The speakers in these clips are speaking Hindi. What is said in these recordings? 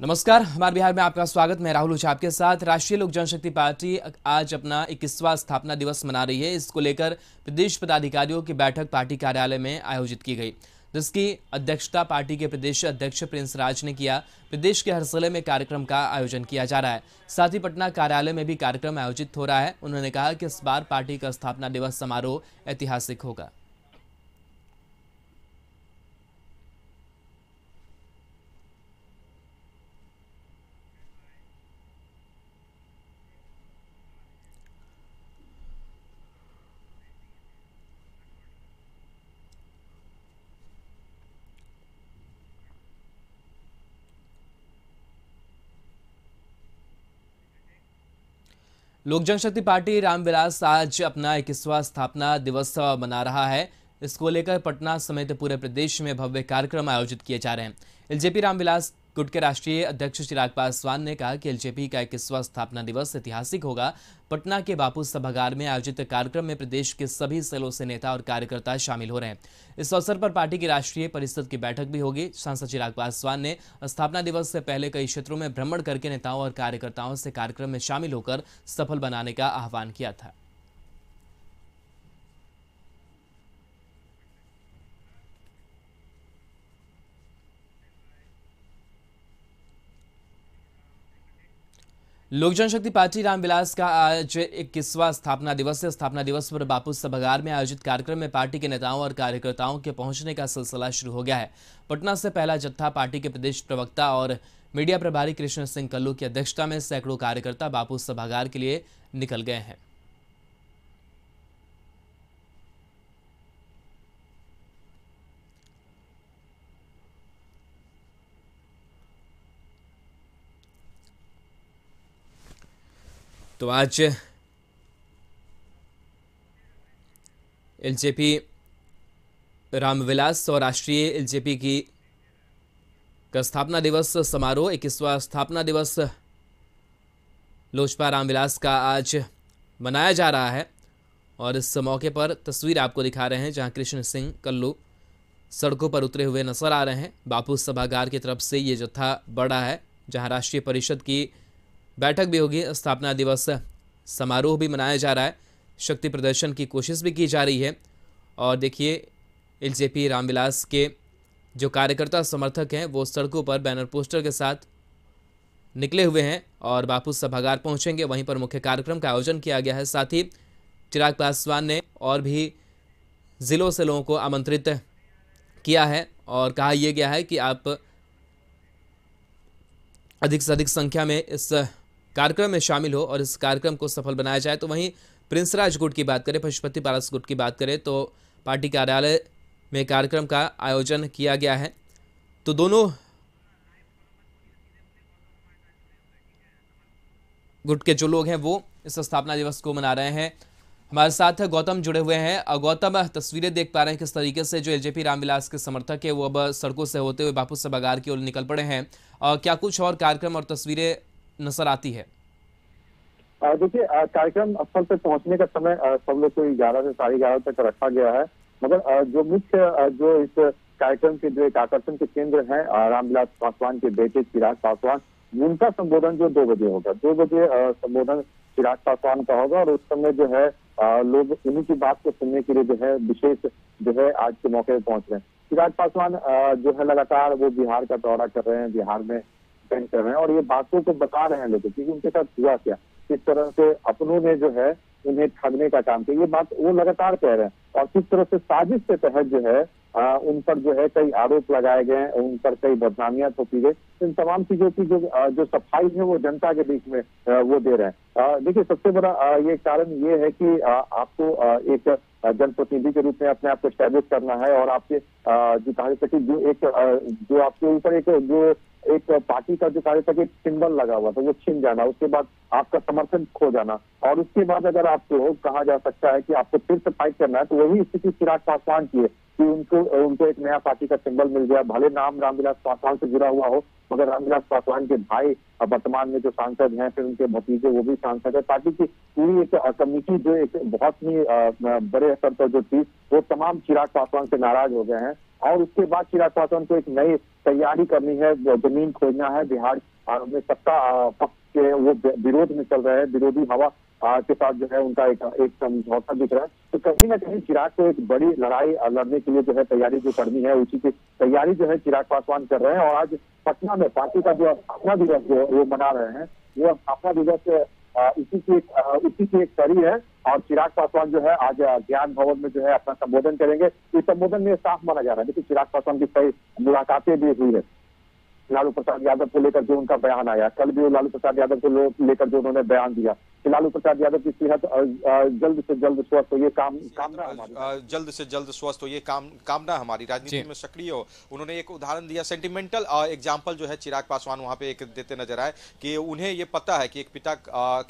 नमस्कार हमारे बिहार में आपका स्वागत मैं राहुल ओझा आपके साथ राष्ट्रीय लोक जनशक्ति पार्टी आज अपना इक्कीसवां स्थापना दिवस मना रही है इसको लेकर प्रदेश पदाधिकारियों की बैठक पार्टी कार्यालय में आयोजित की गई जिसकी अध्यक्षता पार्टी के प्रदेश अध्यक्ष प्रिंस राज ने किया प्रदेश के हर जिले में कार्यक्रम का आयोजन किया जा रहा है साथ ही पटना कार्यालय में भी कार्यक्रम आयोजित हो रहा है उन्होंने कहा कि इस बार पार्टी का स्थापना दिवस समारोह ऐतिहासिक होगा लोक जनशक्ति पार्टी रामविलास आज अपना इक्कीसवा स्थापना दिवस मना रहा है इसको लेकर पटना समेत पूरे प्रदेश में भव्य कार्यक्रम आयोजित किए जा रहे हैं एलजेपी रामविलास गुट के राष्ट्रीय अध्यक्ष चिराग पासवान ने कहा कि एलजेपी का स्व स्थापना दिवस ऐतिहासिक होगा पटना के बापू सभागार में आयोजित कार्यक्रम में प्रदेश के सभी सेलों से नेता और कार्यकर्ता शामिल हो रहे हैं इस अवसर पर पार्टी की राष्ट्रीय परिषद की बैठक भी होगी सांसद चिराग पासवान ने स्थापना दिवस से पहले कई क्षेत्रों में भ्रमण करके नेताओं और कार्यकर्ताओं से कार्यक्रम में शामिल होकर सफल बनाने का आह्वान किया था लोक जनशक्ति पार्टी रामविलास का आज इक्कीसवा स्थापना दिवस है स्थापना दिवस पर बापू सभागार में आयोजित कार्यक्रम में पार्टी के नेताओं और कार्यकर्ताओं के पहुंचने का सिलसिला शुरू हो गया है पटना से पहला जत्था पार्टी के प्रदेश प्रवक्ता और मीडिया प्रभारी कृष्ण सिंह कल्लू की अध्यक्षता में सैकड़ों कार्यकर्ता बापू सभागार के लिए निकल गए हैं तो आज एलजेपी रामविलास और राष्ट्रीय एलजेपी की का स्थापना दिवस समारोह इक्कीसवा स्थापना दिवस लोजपा रामविलास का आज मनाया जा रहा है और इस मौके पर तस्वीर आपको दिखा रहे हैं जहां कृष्ण सिंह कल्लू सड़कों पर उतरे हुए नजर आ रहे हैं बापू सभागार की तरफ से ये जत्था बड़ा है जहां राष्ट्रीय परिषद की बैठक भी होगी स्थापना दिवस समारोह भी मनाया जा रहा है शक्ति प्रदर्शन की कोशिश भी की जा रही है और देखिए पी रामविलास के जो कार्यकर्ता समर्थक हैं वो सड़कों पर बैनर पोस्टर के साथ निकले हुए हैं और बापू सभागार पहुंचेंगे वहीं पर मुख्य कार्यक्रम का आयोजन किया गया है साथ ही चिराग पासवान ने और भी ज़िलों से लोगों को आमंत्रित किया है और कहा यह गया है कि आप अधिक से अधिक संख्या में इस कार्यक्रम में शामिल हो और इस कार्यक्रम को सफल बनाया जाए तो वहीं प्रिंस गुट की बात करें पशुपति पारस गुट की बात करें तो पार्टी कार्यालय में कार्यक्रम का आयोजन किया गया है तो दोनों गुट के जो लोग हैं वो इस स्थापना दिवस को मना रहे हैं हमारे साथ गौतम जुड़े हुए हैं और गौतम तस्वीरें देख पा रहे हैं किस तरीके से जो एलजेपी रामविलास के समर्थक है वो अब सड़कों से होते हुए बापू सभागार की ओर निकल पड़े हैं और क्या कुछ और कार्यक्रम और तस्वीरें नजर आती है देखिए कार्यक्रम स्थल पर पहुंचने का समय सब लोग को ग्यारह से साढ़े ग्यारह तक रखा गया है मगर जो मुख्य जो इस कार्यक्रम के जो एक आकर्षण के केंद्र है रामविलास पासवान के बेटे चिराग पासवान उनका संबोधन जो दो बजे होगा दो बजे संबोधन चिराग पासवान का होगा और उस समय जो है लोग उन्हीं की बात को सुनने के लिए जो है विशेष जो है आज के मौके पर पहुंच रहे हैं चिराग पासवान जो है लगातार वो बिहार का दौरा कर रहे हैं बिहार में स्पेंड कर रहे हैं और ये बातों को बता रहे हैं लोगों क्योंकि उनके साथ हुआ क्या किस तरह से अपनों ने जो है उन्हें ठगने का काम किया ये बात वो लगातार कह रहे हैं और किस तरह से साजिश के तहत जो है आ, उन पर जो है कई आरोप लगाए गए हैं उन पर कई बदनामियां थोपी गई इन तमाम चीजों की जो जो सफाई है वो जनता के बीच में आ, वो दे रहे हैं देखिए सबसे बड़ा आ, ये कारण ये है कि आ, आपको आ, एक जनप्रतिनिधि के रूप में अपने आप को स्टैब्लिश करना है और आपके जो कहा सकते जो एक जो आपके ऊपर एक जो एक पार्टी का जो कार्यकर्ता एक सिंबल लगा हुआ था वो छिन जाना उसके बाद आपका समर्थन खो जाना और उसके बाद अगर आपको कहा जा सकता है कि आपको फिर से फाइट करना है तो वही स्थिति चिराग पासवान की है कि उनको उनको एक नया पार्टी का सिंबल मिल गया भले नाम रामविलास पासवान से जुड़ा हुआ हो मगर रामविलास पासवान के भाई वर्तमान में जो सांसद हैं फिर उनके भतीजे वो भी सांसद है पार्टी की पूरी एक कमिटी जो एक बहुत ही बड़े स्तर पर जो थी वो तमाम चिराग पासवान से नाराज हो गए हैं और उसके बाद चिराग पासवान को एक नई तैयारी करनी है जमीन खोजना है बिहार में सत्ता पक्ष के वो विरोध में चल रहे हैं विरोधी हवा के साथ जो है उनका एक, एक समझौता दिख रहा है तो कहीं ना कहीं चिराग को एक बड़ी लड़ाई लड़ने के लिए जो है तैयारी जो करनी है उसी की तैयारी जो है चिराग पासवान कर रहे हैं और आज पटना में पार्टी का जो स्थापना दिवस जो वो मना रहे हैं वो स्थापना दिवस इसी की एक इसी की एक कड़ी है और चिराग पासवान जो है आज ज्ञान भवन में जो है अपना संबोधन करेंगे इस संबोधन में साफ माना जा रहा है लेकिन चिराग पासवान की कई मुलाकातें भी हुई है लालू प्रसाद यादव को लेकर जो उनका बयान आया कल भी लालू प्रसाद यादव को लेकर जो उन्होंने बयान दिया लालू प्रसाद यादव की सेहत जल्द से जल्द स्वस्थ हो ये काम कामना हमारी जल्द से जल्द स्वस्थ हो ये काम कामना हमारी राजनीति में सक्रिय हो उन्होंने एक उदाहरण दिया सेंटिमेंटल एग्जाम्पल जो है चिराग पासवान वहाँ पे एक देते नजर आए कि उन्हें ये पता है कि एक पिता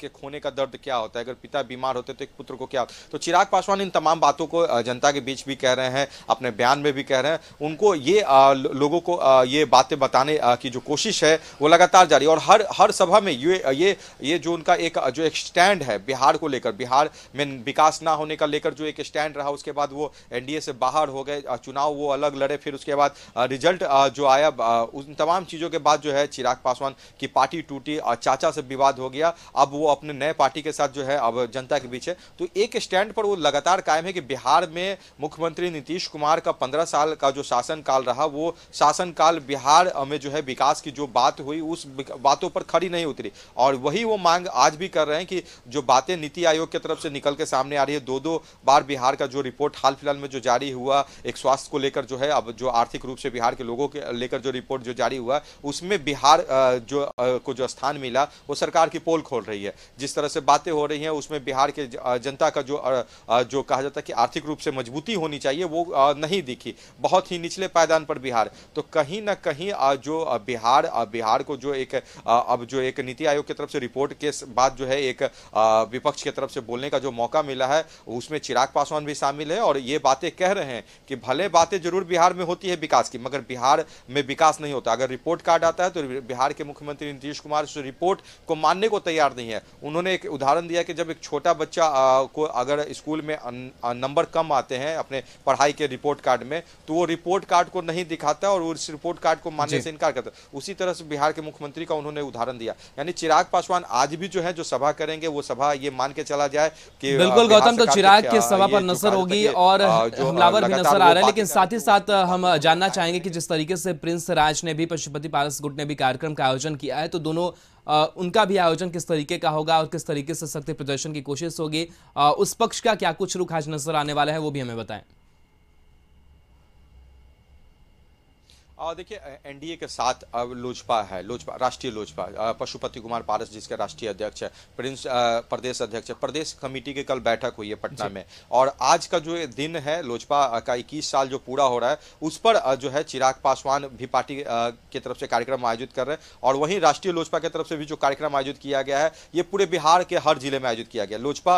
के खोने का दर्द क्या होता है अगर पिता बीमार होते तो एक पुत्र को क्या तो चिराग पासवान इन तमाम बातों को जनता के बीच भी कह रहे हैं अपने बयान में भी कह रहे हैं उनको ये लोगों को ये बातें बताने की जो कोशिश है वो लगातार जारी और हर हर सभा में ये ये ये जो उनका एक जो एक स्टैंड है बिहार को लेकर बिहार में विकास ना होने का लेकर जो एक स्टैंड रहा उसके बाद वो एनडीए से बाहर हो गए चुनाव वो अलग लड़े फिर उसके बाद रिजल्ट जो आया उन तमाम चीज़ों के बाद जो है चिराग पासवान की पार्टी टूटी और चाचा से विवाद हो गया अब वो अपने नए पार्टी के साथ जो है अब जनता के बीच है तो एक स्टैंड पर वो लगातार कायम है कि बिहार में मुख्यमंत्री नीतीश कुमार का पंद्रह साल का जो शासनकाल रहा वो शासनकाल बिहार में जो है विकास की जो बात हुई उस बातों पर खड़ी नहीं उतरी और वही वो मांग आज भी कर रहे हैं कि कि जो बातें नीति आयोग की तरफ से निकल के सामने आ रही है दो दो बार बिहार का जो रिपोर्ट हाल फिलहाल में जो जारी हुआ एक स्वास्थ्य को लेकर जो है अब जो आर्थिक रूप से बिहार के लोगों के लेकर जो रिपोर्ट जो जारी हुआ उसमें बिहार जो को जो स्थान मिला वो सरकार की पोल खोल रही है जिस तरह से बातें हो रही हैं उसमें बिहार के जनता का जो जो कहा जाता है कि आर्थिक रूप से मजबूती होनी चाहिए वो नहीं दिखी बहुत ही निचले पायदान पर बिहार तो कहीं ना कहीं जो बिहार बिहार को जो एक अब जो एक नीति आयोग की तरफ से रिपोर्ट के बाद जो है एक विपक्ष की तरफ से बोलने का जो मौका मिला है उसमें चिराग पासवान भी शामिल है और ये बातें कह रहे हैं कि भले बातें जरूर बिहार में होती है विकास की मगर बिहार में विकास नहीं होता अगर रिपोर्ट कार्ड आता है तो बिहार के मुख्यमंत्री नीतीश कुमार उस रिपोर्ट को मानने को तैयार नहीं है उन्होंने एक उदाहरण दिया कि जब एक छोटा बच्चा को अगर स्कूल में नंबर कम आते हैं अपने पढ़ाई के रिपोर्ट कार्ड में तो वो रिपोर्ट कार्ड को नहीं दिखाता और उस रिपोर्ट कार्ड को मानने से इनकार करता उसी तरह से बिहार के मुख्यमंत्री का उन्होंने उदाहरण दिया यानी चिराग पासवान आज भी जो है जो सभा करें करेंगे वो सभा ये मान के चला जाए कि बिल्कुल गौतम तो चिराग की सभा पर नजर होगी और हमलावर भी नजर आ रहा है लेकिन साथ ही साथ हम जानना चाहेंगे कि जिस तरीके से प्रिंस राज ने भी पशुपति पारस गुट ने भी कार्यक्रम का आयोजन किया है तो दोनों उनका भी आयोजन किस तरीके का होगा और किस तरीके से सख्त प्रदर्शन की कोशिश होगी उस पक्ष का क्या कुछ रुख आज नजर आने वाला है वो भी हमें बताएं देखिए एनडीए के साथ अब लोजपा है लोजपा राष्ट्रीय लोजपा पशुपति कुमार पारस जिसके राष्ट्रीय अध्यक्ष है प्रिंस प्रदेश अध्यक्ष है प्रदेश कमेटी की कल बैठक हुई है पटना में और आज का जो दिन है लोजपा का इक्कीस साल जो पूरा हो रहा है उस पर जो है चिराग पासवान भी पार्टी की तरफ से कार्यक्रम आयोजित कर रहे हैं और वहीं राष्ट्रीय लोजपा की तरफ से भी जो कार्यक्रम आयोजित किया गया है ये पूरे बिहार के हर जिले में आयोजित किया गया लोजपा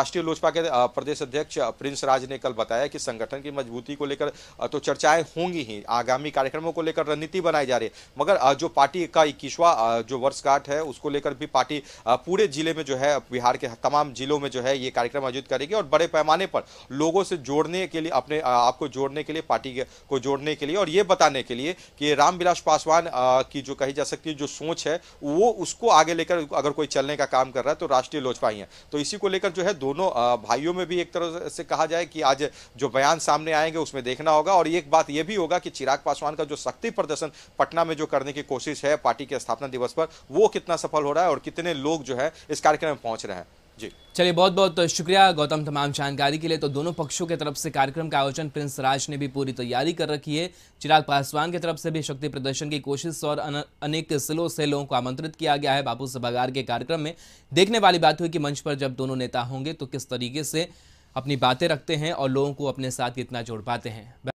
राष्ट्रीय लोजपा के प्रदेश अध्यक्ष प्रिंस राज ने कल बताया कि संगठन की मजबूती को लेकर तो चर्चाएं होंगी ही आगामी कार्य कार्यक्रमों को लेकर रणनीति बनाई जा रही है मगर जो पार्टी का इक्कीसवा जो वर्षगांठ है उसको लेकर भी पार्टी पूरे जिले में जो है बिहार के तमाम जिलों में जो है ये कार्यक्रम आयोजित करेगी और बड़े पैमाने पर लोगों से जोड़ने के लिए अपने आपको जोड़ने के लिए पार्टी को जोड़ने के लिए और ये बताने के लिए कि रामविलास पासवान की जो कही जा सकती है जो सोच है वो उसको आगे लेकर अगर कोई चलने का काम कर रहा है तो राष्ट्रीय लोजपा ही है तो इसी को लेकर जो है दोनों भाइयों में भी एक तरह से कहा जाए कि आज जो बयान सामने आएंगे उसमें देखना होगा और एक बात यह भी होगा कि चिराग पासवान का जो शक्ति प्रदर्शन पटना में जो करने की कोशिश है पार्टी के स्थापना दिवस पर वो कितना सफल हो रहा है और कितने लोग जो है इस कार्यक्रम में पहुंच रहे हैं जी चलिए बहुत बहुत शुक्रिया गौतम तमाम जानकारी के लिए तो दोनों पक्षों की तरफ से कार्यक्रम का आयोजन प्रिंस राज ने भी पूरी तैयारी कर रखी है चिराग पासवान की तरफ से भी शक्ति प्रदर्शन की कोशिश और अन, अनेक जिलों से लोगों को आमंत्रित किया गया है बापू सभागार के कार्यक्रम में देखने वाली बात हुई कि मंच पर जब दोनों नेता होंगे तो किस तरीके से अपनी बातें रखते हैं और लोगों को अपने साथ कितना जोड़ पाते हैं